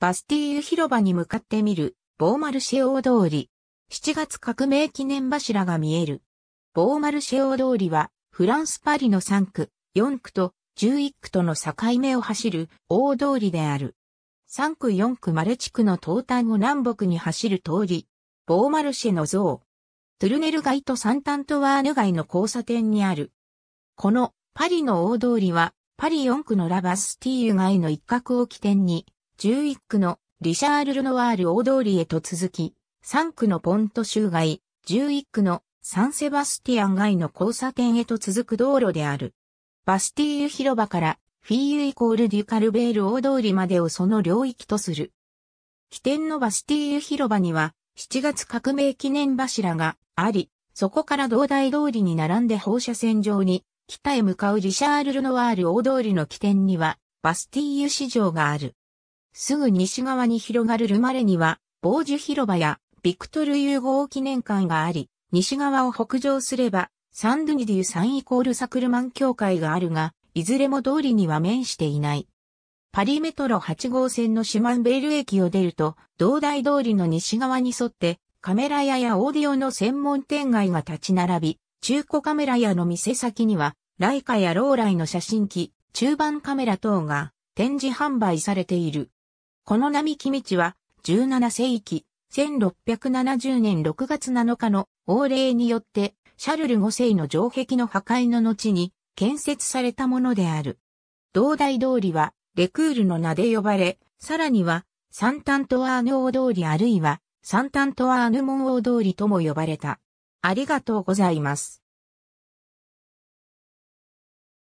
バスティーユ広場に向かってみる、ボーマルシェ大通り。7月革命記念柱が見える。ボーマルシェ大通りは、フランスパリの3区、4区と11区との境目を走る大通りである。3区4区マレ地区の東端を南北に走る通り。ボーマルシェの像。トゥルネル街とサンタントワーヌ街の交差点にある。このパリの大通りは、パリ4区のラバスティーユ街の一角を起点に、11区のリシャール・ルノワール大通りへと続き、3区のポント州街、11区のサンセバスティアン街の交差点へと続く道路である。バスティーユ広場からフィーユイコールデュカルベール大通りまでをその領域とする。起点のバスティーユ広場には7月革命記念柱があり、そこから道大通りに並んで放射線上に北へ向かうリシャール・ルノワール大通りの起点にはバスティーユ市場がある。すぐ西側に広がるルマレには、防受広場やビクトル融合記念館があり、西側を北上すれば、サンドゥニデュサンイコールサクルマン協会があるが、いずれも通りには面していない。パリメトロ8号線のシュマンベール駅を出ると、道大通りの西側に沿って、カメラ屋やオーディオの専門店街が立ち並び、中古カメラ屋の店先には、ライカやローライの写真機、中盤カメラ等が展示販売されている。この並木道は、17世紀、1670年6月7日の王令によって、シャルル5世の城壁の破壊の後に建設されたものである。道大通りは、レクールの名で呼ばれ、さらには、サンタントワーヌ王通りあるいは、サンタントワーヌ門王通りとも呼ばれた。ありがとうございます。